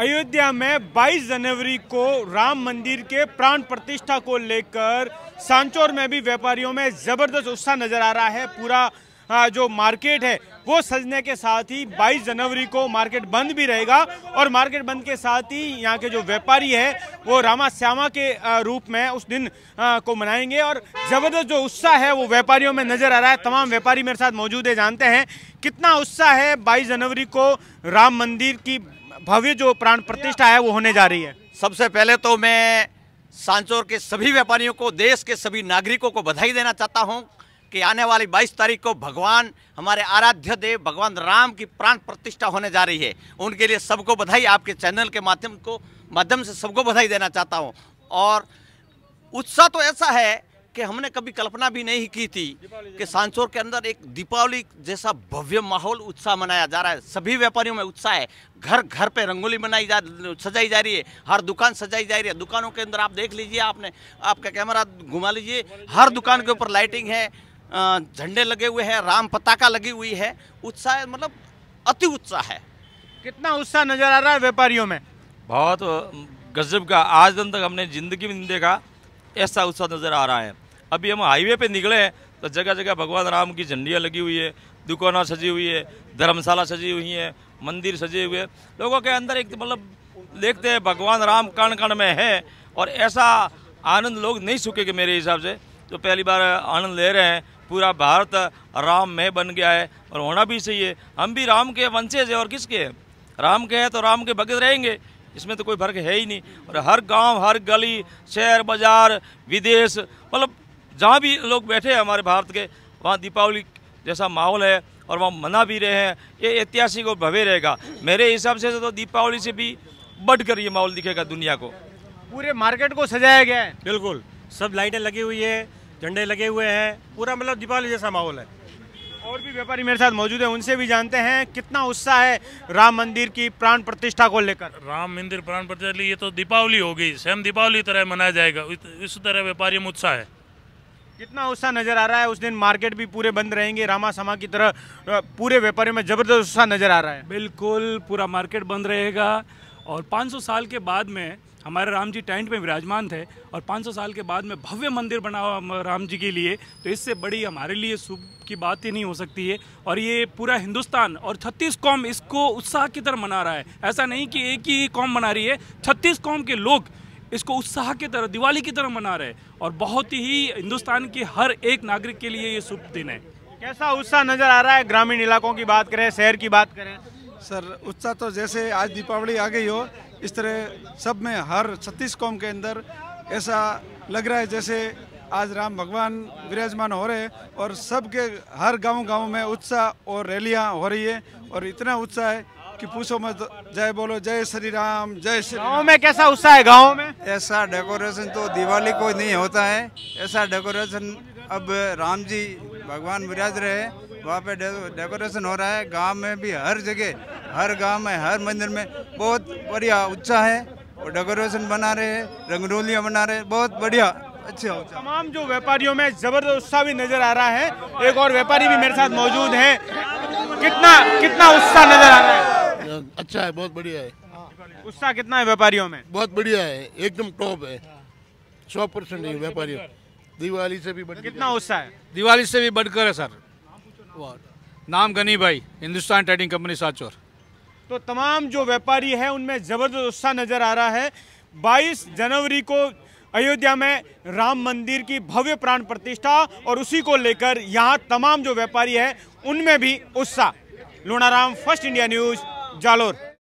अयोध्या में 22 जनवरी को राम मंदिर के प्राण प्रतिष्ठा को लेकर सांचौर में भी व्यापारियों में ज़बरदस्त उत्साह नज़र आ रहा है पूरा जो मार्केट है वो सजने के साथ ही 22 जनवरी को मार्केट बंद भी रहेगा और मार्केट बंद के साथ ही यहाँ के जो व्यापारी है वो रामा श्यामा के रूप में उस दिन को मनाएंगे और ज़बरदस्त जो उत्साह है वो व्यापारियों में नज़र आ रहा है तमाम व्यापारी मेरे साथ मौजूद है जानते हैं कितना उत्साह है बाईस जनवरी को राम मंदिर की भव्य जो प्राण प्रतिष्ठा है वो होने जा रही है सबसे पहले तो मैं सांचौर के सभी व्यापारियों को देश के सभी नागरिकों को बधाई देना चाहता हूँ कि आने वाली 22 तारीख को भगवान हमारे आराध्य देव भगवान राम की प्राण प्रतिष्ठा होने जा रही है उनके लिए सबको बधाई आपके चैनल के माध्यम को माध्यम से सबको बधाई देना चाहता हूँ और उत्साह तो ऐसा है कि हमने कभी कल्पना भी नहीं की थी कि सांसोर के अंदर एक दीपावली जैसा भव्य माहौल उत्साह मनाया जा रहा है सभी व्यापारियों में उत्साह है घर घर पे रंगोली बनाई जा सजाई जा रही है हर दुकान सजाई जा रही है दुकानों के अंदर आप देख लीजिए आपने आपका कैमरा घुमा लीजिए हर दुकान के ऊपर लाइटिंग है झंडे लगे हुए हैं राम पताका लगी हुई है उत्साह मतलब अति उत्साह है कितना उत्साह नजर आ रहा है व्यापारियों में बहुत गजब का आज दिन तक हमने जिंदगी में देखा ऐसा उत्साह नज़र आ रहा है अभी हम हाईवे पे निकले हैं तो जगह जगह भगवान राम की झंडियाँ लगी हुई है दुकाना सजी हुई है धर्मशाला सजी हुई है मंदिर सजे हुए लोगों के अंदर एक मतलब देखते हैं भगवान राम कण कण में है और ऐसा आनंद लोग नहीं सूखेंगे मेरे हिसाब से जो पहली बार आनंद ले रहे हैं पूरा भारत राम में बन गया है और होना भी सही है हम भी राम के वंशज है और किसके हैं राम के हैं तो राम के भगत रहेंगे इसमें तो कोई फर्क है ही नहीं और हर गांव, हर गली शहर बाजार विदेश मतलब जहाँ भी लोग बैठे हैं हमारे भारत के वहाँ दीपावली जैसा माहौल है और वहाँ मना भी रहे हैं ये ऐतिहासिक और भव्य रहेगा मेरे हिसाब से तो दीपावली से भी बढ़ कर ये माहौल दिखेगा दुनिया को पूरे मार्केट को सजाया गया है बिल्कुल सब लाइटें लगी हुई है झंडे लगे हुए हैं पूरा मतलब दीपावली जैसा माहौल है और भी व्यापारी मेरे साथ मौजूद है उनसे भी जानते हैं कितना उत्साह है राम मंदिर की प्राण प्रतिष्ठा को लेकर राम मंदिर प्राण प्रतिष्ठा ये तो दीपावली होगी सेम दीपावली तरह मनाया जाएगा इस तरह व्यापारी में उत्साह है कितना उत्साह नजर आ रहा है उस दिन मार्केट भी पूरे बंद रहेंगे रामा समा की तरह पूरे व्यापारियों में जबरदस्त उत्साह नजर आ रहा है बिल्कुल पूरा मार्केट बंद रहेगा और 500 साल के बाद में हमारे राम जी टेंट में विराजमान थे और 500 साल के बाद में भव्य मंदिर बना हुआ राम जी के लिए तो इससे बड़ी हमारे लिए शुभ की बात ही नहीं हो सकती है और ये पूरा हिंदुस्तान और छत्तीस कौम इसको उत्साह की तरह मना रहा है ऐसा नहीं कि एक ही कौम मना रही है छत्तीस कौम के लोग इसको उत्साह की तरह दिवाली की तरह मना रहे हैं और बहुत ही हिंदुस्तान के हर एक नागरिक के लिए ये शुभ दिन है कैसा उत्साह नज़र आ रहा है ग्रामीण इलाकों की बात करें शहर की बात करें सर उत्साह तो जैसे आज दीपावली आ गई हो इस तरह सब में हर छत्तीस कौम के अंदर ऐसा लग रहा है जैसे आज राम भगवान विराजमान हो रहे हैं और सबके हर गांव गांव में उत्साह और रैलियां हो रही है और इतना उत्साह है कि पूछो मत जय बोलो जय श्री राम जय श्री गाँव में कैसा उत्साह है गाँव में ऐसा डेकोरेशन तो दिवाली को नहीं होता है ऐसा डेकोरेशन अब राम जी भगवान विराज रहे वहाँ पे डेकोरेशन हो रहा है गाँव में भी हर जगह हर गांव में हर मंदिर में बहुत बढ़िया उत्साह है और डेकोरेशन बना रहे हैं रंगरोलियाँ बना रहे हैं बहुत बढ़िया अच्छा तमाम जो व्यापारियों में जबरदस्त उत्साह भी नजर आ रहा है एक और व्यापारी भी मेरे साथ मौजूद है कितना कितना उत्साह नजर आ रहा है अच्छा है बहुत बढ़िया है उत्साह कितना है व्यापारियों में बहुत बढ़िया है एकदम टॉप है सौ परसेंट व्यापारी दिवाली से भी बढ़कर कितना उत्साह है दिवाली से भी बढ़कर है सर नाम गनी भाई हिंदुस्तान ट्रेडिंग कंपनी साचौर तो तमाम जो व्यापारी हैं उनमें ज़बरदस्त उत्साह नज़र आ रहा है 22 जनवरी को अयोध्या में राम मंदिर की भव्य प्राण प्रतिष्ठा और उसी को लेकर यहाँ तमाम जो व्यापारी हैं उनमें भी उत्साह Lonaram First India News Jalore